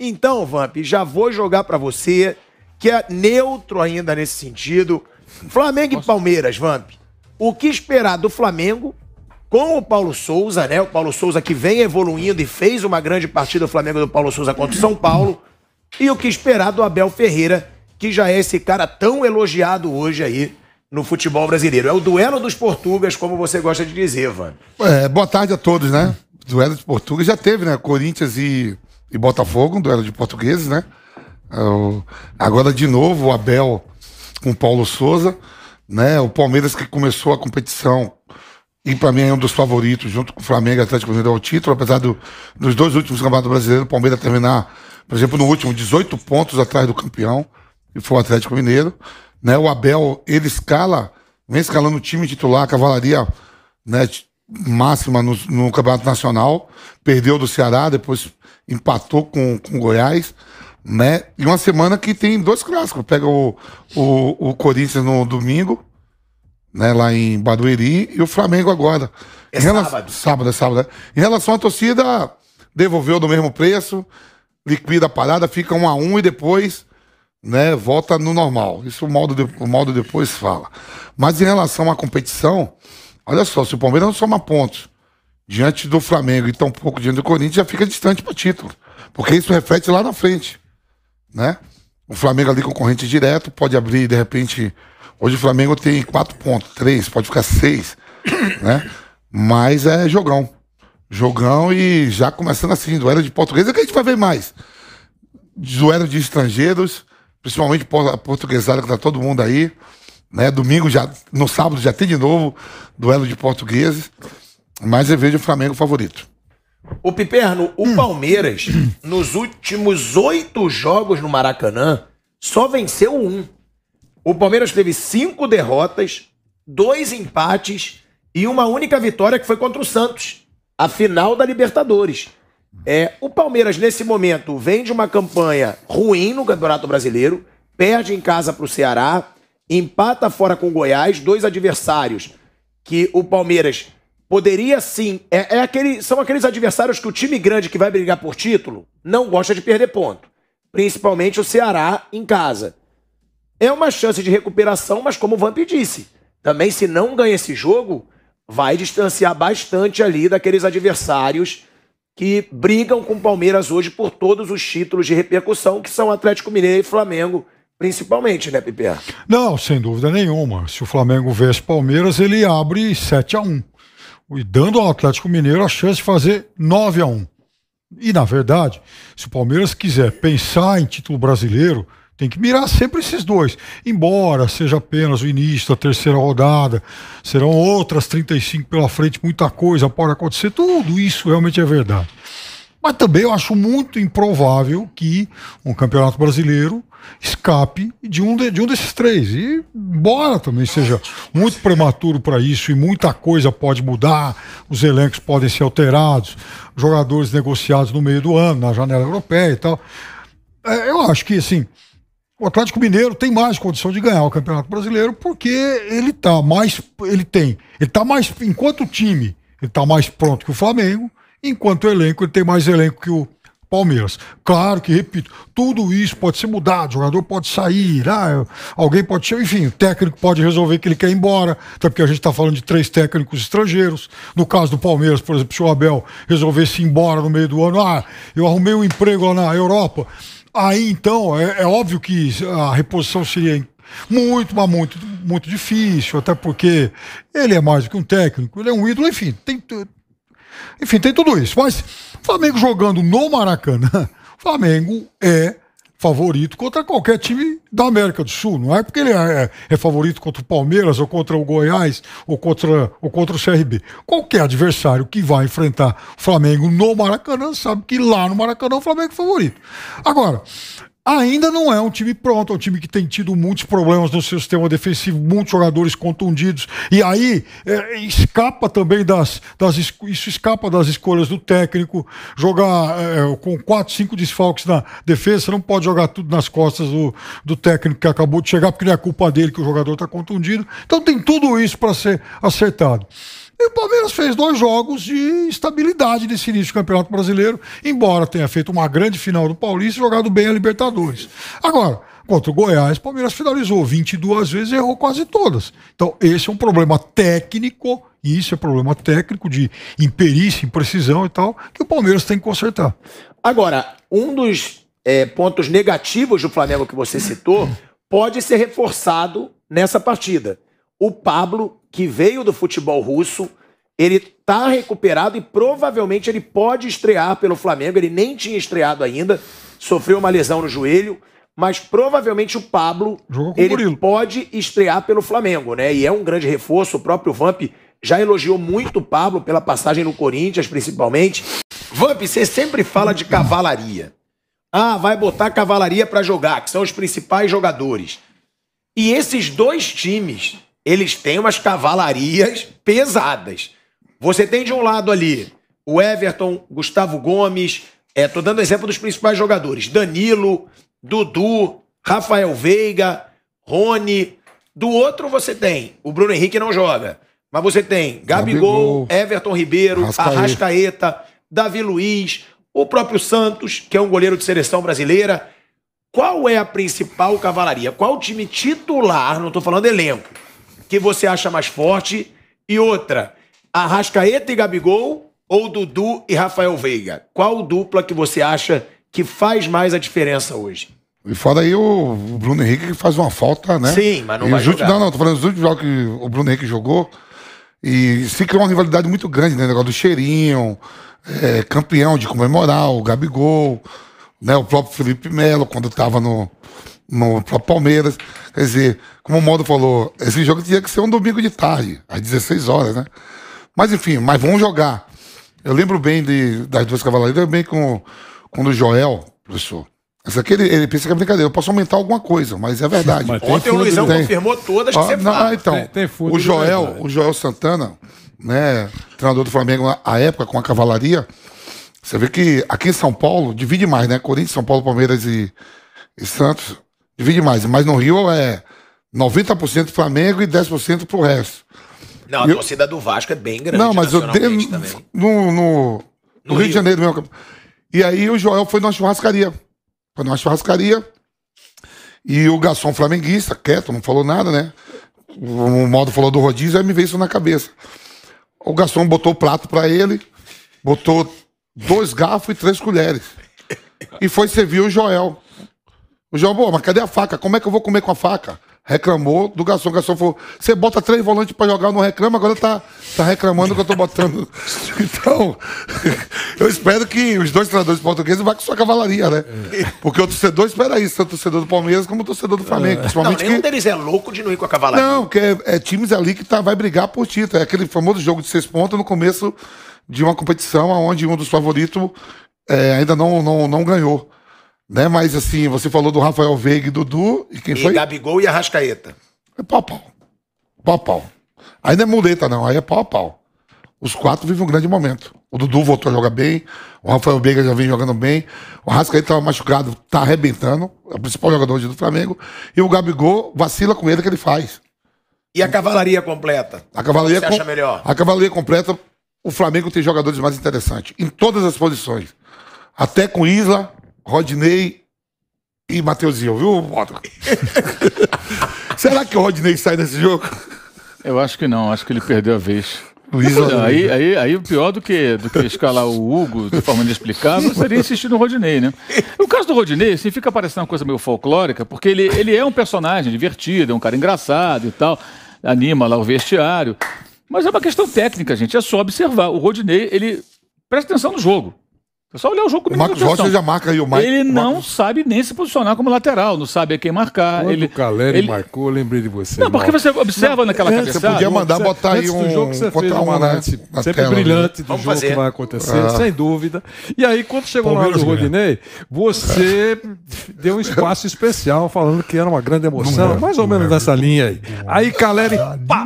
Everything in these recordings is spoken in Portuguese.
Então, Vamp, já vou jogar para você, que é neutro ainda nesse sentido. Flamengo Nossa. e Palmeiras, Vamp. O que esperar do Flamengo com o Paulo Souza, né? O Paulo Souza que vem evoluindo e fez uma grande partida do Flamengo do Paulo Souza contra o São Paulo. E o que esperar do Abel Ferreira, que já é esse cara tão elogiado hoje aí no futebol brasileiro. É o duelo dos Portugas, como você gosta de dizer, Vamp. É, boa tarde a todos, né? Duelo dos Portugas já teve, né? Corinthians e e Botafogo, um duelo de portugueses, né? É Agora de novo o Abel com o Paulo Souza, né? O Palmeiras que começou a competição e para mim é um dos favoritos, junto com o Flamengo e Atlético Mineiro ao título, apesar do, dos dois últimos campeonatos brasileiros, o Palmeiras terminar, por exemplo, no último 18 pontos atrás do campeão, que foi o Atlético Mineiro, né? O Abel, ele escala, vem escalando o time titular, a cavalaria, né, máxima no, no, Campeonato Nacional, perdeu do Ceará, depois empatou com o Goiás, né? E uma semana que tem dois clássicos. Pega o, o, o Corinthians no domingo, né? Lá em Barueri, e o Flamengo agora. É relação, sábado. Sábado, é sábado. Né? Em relação à torcida, devolveu do mesmo preço, liquida a parada, fica um a um e depois né, volta no normal. Isso o modo o modo depois fala. Mas em relação à competição, Olha só, se o Palmeiras não soma pontos diante do Flamengo e tão pouco diante do Corinthians, já fica distante para título. Porque isso reflete lá na frente. Né? O Flamengo ali concorrente direto pode abrir, de repente. Hoje o Flamengo tem 4 pontos, 3, pode ficar 6. Né? Mas é jogão. Jogão e já começando assim, duelo de português, é que a gente vai ver mais. Duelo de estrangeiros, principalmente portuguesada que tá todo mundo aí. Né? Domingo já, no sábado já tem de novo duelo de portugueses, mas eu vejo o Flamengo favorito. O Piperno, o hum. Palmeiras, hum. nos últimos oito jogos no Maracanã, só venceu um. O Palmeiras teve cinco derrotas, dois empates e uma única vitória que foi contra o Santos, a final da Libertadores. É, o Palmeiras, nesse momento, vem de uma campanha ruim no Campeonato Brasileiro, perde em casa para o Ceará, empata fora com o Goiás, dois adversários que o Palmeiras poderia sim. É, é aquele, são aqueles adversários que o time grande que vai brigar por título não gosta de perder ponto. Principalmente o Ceará em casa. É uma chance de recuperação, mas como o Vamp disse, também se não ganha esse jogo, vai distanciar bastante ali daqueles adversários que brigam com o Palmeiras hoje por todos os títulos de repercussão, que são Atlético Mineiro e Flamengo Principalmente, né, PPA? Não, sem dúvida nenhuma. Se o Flamengo vence Palmeiras, ele abre 7 a 1 E dando ao Atlético Mineiro a chance de fazer 9 a 1 E, na verdade, se o Palmeiras quiser pensar em título brasileiro, tem que mirar sempre esses dois. Embora seja apenas o início da terceira rodada, serão outras 35 pela frente, muita coisa pode acontecer. Tudo isso realmente é verdade. Mas também eu acho muito improvável que um campeonato brasileiro escape de um, de, de um desses três. E embora também seja muito prematuro para isso e muita coisa pode mudar, os elencos podem ser alterados, jogadores negociados no meio do ano, na janela europeia e tal. É, eu acho que assim. O Atlético Mineiro tem mais condição de ganhar o Campeonato Brasileiro porque ele tá mais ele tem, ele tá mais enquanto time, ele tá mais pronto que o Flamengo, enquanto o elenco tem mais elenco que o Palmeiras. Claro que, repito, tudo isso pode ser mudado, o jogador pode sair, ah, alguém pode ser, enfim, o técnico pode resolver que ele quer ir embora, até porque a gente está falando de três técnicos estrangeiros. No caso do Palmeiras, por exemplo, se o Abel resolvesse ir embora no meio do ano, ah, eu arrumei um emprego lá na Europa. Aí então, é, é óbvio que a reposição seria muito, mas muito, muito difícil, até porque ele é mais do que um técnico, ele é um ídolo, enfim, tem, enfim, tem tudo isso. Mas Flamengo jogando no Maracanã, Flamengo é favorito contra qualquer time da América do Sul. Não é porque ele é, é, favorito contra o Palmeiras ou contra o Goiás ou contra, ou contra o CRB. Qualquer adversário que vai enfrentar o Flamengo no Maracanã sabe que lá no Maracanã o Flamengo é favorito. Agora, Ainda não é um time pronto, é um time que tem tido muitos problemas no seu sistema defensivo, muitos jogadores contundidos. E aí é, escapa também das, das. Isso escapa das escolhas do técnico. Jogar é, com quatro, cinco desfalques na defesa, não pode jogar tudo nas costas do, do técnico que acabou de chegar, porque não é culpa dele que o jogador está contundido. Então tem tudo isso para ser acertado. E o Palmeiras fez dois jogos de estabilidade nesse início do Campeonato Brasileiro, embora tenha feito uma grande final do Paulista e jogado bem a Libertadores. Agora, contra o Goiás, o Palmeiras finalizou 22 vezes e errou quase todas. Então, esse é um problema técnico, e isso é problema técnico de imperícia, imprecisão e tal, que o Palmeiras tem que consertar. Agora, um dos é, pontos negativos do Flamengo que você citou hum. pode ser reforçado nessa partida. O Pablo que veio do futebol russo. Ele está recuperado e provavelmente ele pode estrear pelo Flamengo. Ele nem tinha estreado ainda, sofreu uma lesão no joelho, mas provavelmente o Pablo ele o pode estrear pelo Flamengo, né? E é um grande reforço. O próprio Vamp já elogiou muito o Pablo pela passagem no Corinthians, principalmente. Vamp, você sempre fala de cavalaria. Ah, vai botar cavalaria para jogar, que são os principais jogadores. E esses dois times eles têm umas cavalarias pesadas. Você tem de um lado ali o Everton, Gustavo Gomes, é, tô dando exemplo dos principais jogadores: Danilo, Dudu, Rafael Veiga, Rony. Do outro você tem, o Bruno Henrique não joga, mas você tem Gabigol, Gabigol Everton Ribeiro, Arrascaeta. Arrascaeta, Davi Luiz, o próprio Santos, que é um goleiro de seleção brasileira. Qual é a principal cavalaria? Qual time titular, não estou falando elenco, que você acha mais forte? E outra, Arrascaeta e Gabigol ou Dudu e Rafael Veiga? Qual dupla que você acha que faz mais a diferença hoje? E fora aí o Bruno Henrique que faz uma falta, né? Sim, mas não e vai Não, não, tô falando dos últimos jogos que o Bruno Henrique jogou. E se criou uma rivalidade muito grande, né? O negócio do cheirinho, é, campeão de comemorar, o Gabigol, né? O próprio Felipe Melo, quando estava no, para Palmeiras. Quer dizer, como o Modo falou, esse jogo tinha que ser um domingo de tarde, às 16 horas, né? Mas enfim, mas vão jogar. Eu lembro bem de, das duas cavalarias, bem com, com o Joel, professor. Essa aqui ele, ele, pensa que é brincadeira. Eu posso aumentar alguma coisa, mas é verdade. Mas Ontem o Luizão tem... confirmou todas que você não, fala. Ah, então, tem, tem o Joel, o Joel Santana, né, treinador do Flamengo à época com a cavalaria, você vê que aqui em São Paulo divide mais, né? Corinthians, São Paulo, Palmeiras e, e Santos divide mais. Mas no Rio é 90% Flamengo e 10% pro resto. Não, a eu... torcida do Vasco é bem grande. Não, mas eu dei no, no, no, Rio, Rio de Janeiro mesmo. E aí o Joel foi numa churrascaria. Foi numa churrascaria. E o garçom flamenguista, quieto, não falou nada, né? O modo falou do rodízio, aí me veio isso na cabeça. O garçom botou o prato para ele, botou dois garfos e três colheres. E foi servir o Joel. O João, pô, mas cadê a faca? Como é que eu vou comer com a faca? Reclamou do garçom. O garçom falou: você bota três volantes para jogar, não reclama, agora tá, tá reclamando que eu tô botando. então, eu espero que os dois treinadores portugueses vá com sua cavalaria, né? Porque o torcedor espera isso, tanto o torcedor do Palmeiras como o torcedor do Flamengo. É. Principalmente não, nenhum que... deles é louco de não ir com a cavalaria. Não, porque é, é times ali que tá, vai brigar por título. É aquele famoso jogo de seis pontos no começo de uma competição onde um dos favoritos é, ainda não, não, não ganhou. Né? Mas assim, você falou do Rafael Veiga e Dudu. E quem e foi? Gabigol e Arrascaeta. É pau a pau. Pau a pau. Aí não é muleta, não. Aí é pau a pau. Os quatro vivem um grande momento. O Dudu voltou a jogar bem. O Rafael Veiga já vem jogando bem. O Arrascaeta estava machucado, está arrebentando. É o principal jogador hoje do Flamengo. E o Gabigol vacila com ele que ele faz. E a cavalaria completa? A cavalaria você acha melhor? A cavalaria completa, o Flamengo tem jogadores mais interessantes, em todas as posições. Até com Isla, Rodney e Mateuzinho, viu, Bota? Será que o Rodney sai desse jogo? Eu acho que não, acho que ele perdeu a vez. Luiz aí, aí, aí o pior do que, do que escalar o Hugo de forma inexplicável seria insistir no Rodinei, né? O caso do Rodinei, assim, fica parecendo uma coisa meio folclórica, porque ele, ele é um personagem divertido, é um cara engraçado e tal, anima lá o vestiário. Mas é uma questão técnica, gente, é só observar. O Rodinei, ele presta atenção no jogo. É só olhar o jogo comigo. O Marcos Rocha já marca aí o Mike. Ele não Marcos... sabe nem se posicionar como lateral, não sabe a quem marcar. Quando ele... o Caleri ele... marcou, eu lembrei de você. Não, porque você observa não, naquela é, Você podia mandar você, botar aí um... jogo que você fez uma análise sempre tela, né? brilhante né? do Vamos jogo fazer. que vai acontecer, ah. sem dúvida. E aí, quando chegou Palmeiras na do Rodinei, você deu um espaço especial falando que era uma grande emoção, mais ou menos nessa linha aí. Aí Caleri, ah, pá!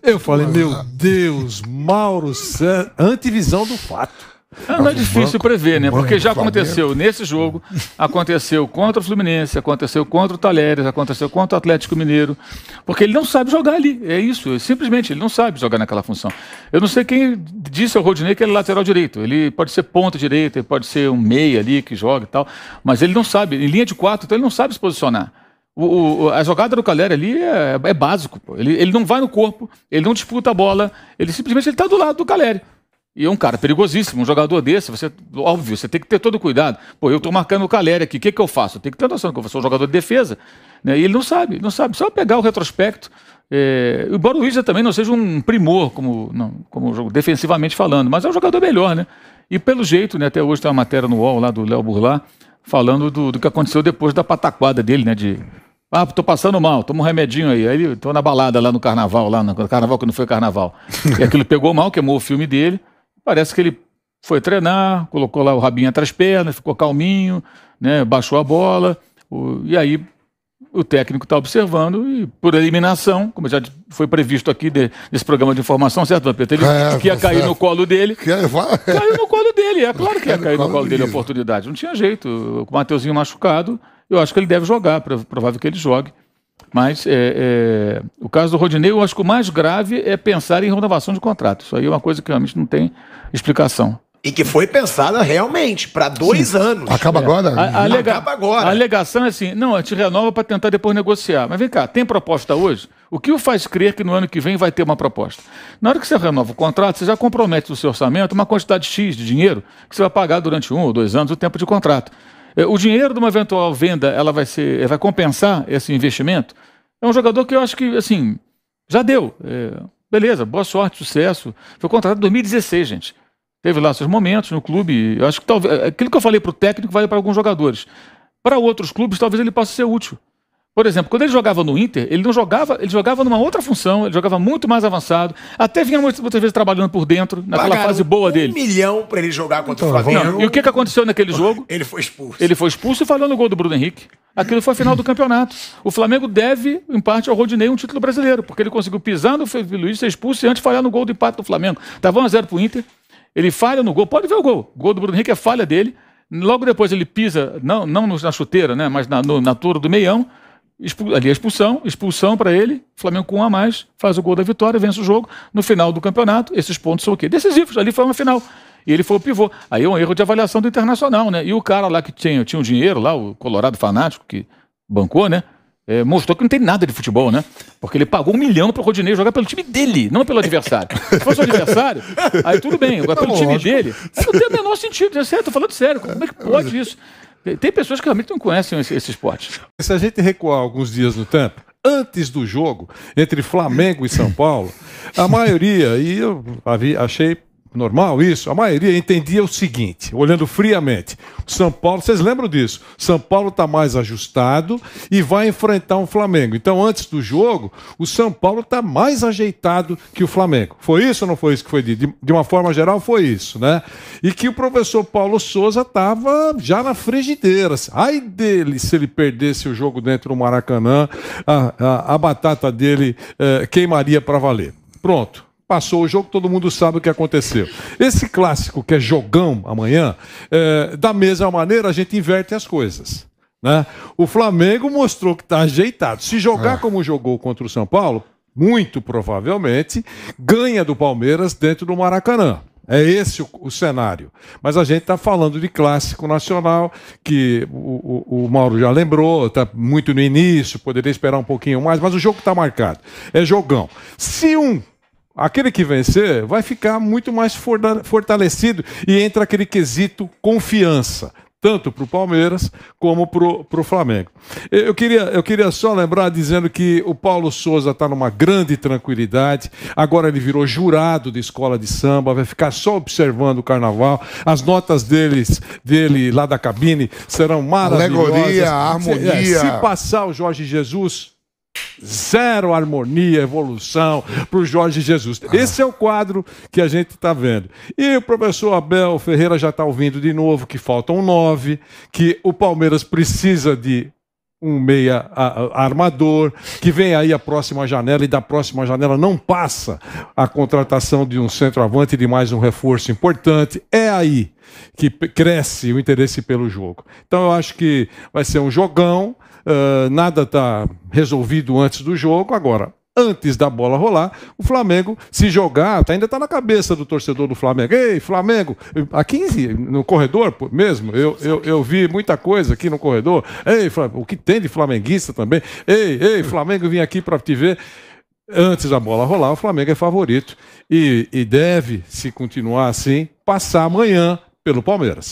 Eu falei, meu Deus, Mauro César, antivisão do fato. Ah, não, é difícil prever, né? Porque já aconteceu nesse jogo, aconteceu contra o Fluminense, aconteceu contra o Talheres, aconteceu contra o Atlético Mineiro. Porque ele não sabe jogar ali. É isso. É simplesmente ele não sabe jogar naquela função. Eu não sei quem disse ao Rodinei que ele é lateral direito. Ele pode ser ponta direita, ele pode ser um meia ali que joga e tal. Mas ele não sabe. Em linha de quatro, então ele não sabe se posicionar. O, o, a jogada do Calera ali é, é básico. Ele, ele, não vai no corpo, ele não disputa a bola, ele simplesmente está do lado do Calheres. E é um cara perigosíssimo, um jogador desse, você, óbvio, você tem que ter todo cuidado. Pô, eu estou marcando o Caleri aqui, o que, que eu faço? Eu tenho que ter noção que eu sou um jogador de defesa. Né? E ele não sabe, não sabe. Só pegar o retrospecto. É, embora o Isla também não seja um primor, como, não, como jogo, defensivamente falando, mas é um jogador melhor, né? E pelo jeito, né, até hoje tem uma matéria no UOL lá do Léo Burlá, falando do, do que aconteceu depois da pataquada dele, né? De ah, tô passando mal, toma um remedinho aí. Aí tô na balada lá no carnaval, lá no carnaval que não foi carnaval. e aquilo pegou mal, queimou o filme dele. Parece que ele foi treinar, colocou lá o rabinho atrás pernas, ficou calminho, né, baixou a bola, o, e aí o técnico está observando e por eliminação, como já foi previsto aqui de, nesse programa de informação, certo, Vampeta? Ele é, que ia cair no é. colo dele. Que... É, Caiu no colo dele, é claro que ia cair no colo dele a oportunidade. Não tinha jeito. O Mateuzinho machucado, eu acho que ele deve jogar, provável que ele jogue. Mas é, é, o caso do Rodinei, eu acho que o mais grave é pensar em renovação de contrato. Isso aí é uma coisa que realmente não tem explicação. E que foi pensada realmente para dois Sim. anos. Acaba é. agora? A, alega... Acaba agora. A alegação é assim: não, a gente renova para tentar depois negociar. Mas vem cá, tem proposta hoje? O que o faz crer que no ano que vem vai ter uma proposta? Na hora que você renova o contrato, você já compromete no seu orçamento uma quantidade X de dinheiro que você vai pagar durante um ou dois anos o tempo de contrato. É, o dinheiro de uma eventual venda, ela vai ser, ela vai compensar esse investimento? É um jogador que eu acho que, assim, já deu. É, beleza, boa sorte, sucesso. Foi contratado em 2016, gente. Teve lá seus momentos no clube. Eu acho que talvez. É, aquilo que eu falei para o técnico vale para alguns jogadores. Para outros clubes, talvez ele possa ser útil. Por exemplo, quando ele jogava no Inter, ele não jogava, ele jogava numa outra função, ele jogava muito mais avançado, até vinha muitas, muitas vezes trabalhando por dentro, naquela Pagaram fase boa um dele. Um milhão para ele jogar contra então, o Flamengo. Não. E o que, que aconteceu naquele jogo? Ele foi expulso. Ele foi expulso e falhou no gol do Bruno Henrique. Aquilo foi a final do campeonato. O Flamengo deve, em parte, ao Rodinei um título brasileiro, porque ele conseguiu pisar no Felipe Luiz, ser expulso e antes falhar no gol do empate do Flamengo. Tava 1x0 pro Inter, ele falha no gol, pode ver o gol. O gol do Bruno Henrique é falha dele. Logo depois ele pisa, não, não na chuteira, né, mas na, no, na do meião ali a expulsão, expulsão para ele, Flamengo com um a mais, faz o gol da vitória, vence o jogo. No final do campeonato, esses pontos são o quê? Decisivos, ali foi uma final. E ele foi o pivô. Aí é um erro de avaliação do Internacional, né? E o cara lá que tinha, tinha o um dinheiro lá, o Colorado fanático, que bancou, né? É, mostrou que não tem nada de futebol, né? Porque ele pagou um milhão para o Rodinei jogar pelo time dele, não pelo adversário. Se fosse o adversário, aí tudo bem. Agora, pelo tá lógico. time dele, não tem o menor sentido, né? certo? Tô falando sério, como é que pode isso? Tem pessoas que realmente não conhecem esse, esse esporte. Se a gente recuar alguns dias no tempo, antes do jogo entre Flamengo e São Paulo, a maioria, e eu achei normal isso, a maioria entendia o seguinte, olhando friamente. São Paulo, vocês lembram disso? São Paulo está mais ajustado e vai enfrentar um Flamengo. Então, antes do jogo, o São Paulo está mais ajeitado que o Flamengo. Foi isso ou não foi isso que foi dito? De uma forma geral, foi isso, né? E que o professor Paulo Souza estava já na frigideira. Ai dele se ele perdesse o jogo dentro do Maracanã, a, a, a batata dele eh, queimaria para valer. Pronto. Passou o jogo, todo mundo sabe o que aconteceu. Esse clássico que é jogão amanhã, é, da mesma maneira a gente inverte as coisas. Né? O Flamengo mostrou que está ajeitado. Se jogar ah. como jogou contra o São Paulo, muito provavelmente ganha do Palmeiras dentro do Maracanã. É esse o, o, cenário. Mas a gente está falando de clássico nacional, que o, o, o Mauro já lembrou, está muito no início, poderia esperar um pouquinho mais, mas o jogo está marcado. É jogão. Se um Aquele que vencer vai ficar muito mais fortalecido e entra aquele quesito confiança, tanto para o Palmeiras como para o Flamengo. Eu queria, eu queria só lembrar dizendo que o Paulo Souza está numa grande tranquilidade, agora ele virou jurado de escola de samba, vai ficar só observando o carnaval. As notas deles, dele lá da cabine serão maravilhosas. Alegoria, harmonia. Se, é, se passar o Jorge Jesus Zero harmonia, evolução para o Jorge Jesus. Ah. Esse é o quadro que a gente está vendo. E o professor Abel Ferreira já está ouvindo de novo que faltam nove, que o Palmeiras precisa de um meia a, armador, que vem aí a próxima janela e da próxima janela não passa a contratação de um centroavante e de mais um reforço importante. É aí que cresce o interesse pelo jogo. Então eu acho que vai ser um jogão, uh, nada está resolvido antes do jogo. Agora, antes da bola rolar, o Flamengo se jogar, tá, ainda está na cabeça do torcedor do Flamengo. Ei, Flamengo, aqui no corredor mesmo, eu, eu, eu vi muita coisa aqui no corredor. Ei, Flamengo, o que tem de flamenguista também? Ei, ei, Flamengo, vim aqui para te ver. Antes da bola rolar, o Flamengo é favorito e, e deve, se continuar assim, passar amanhã pelo Palmeiras.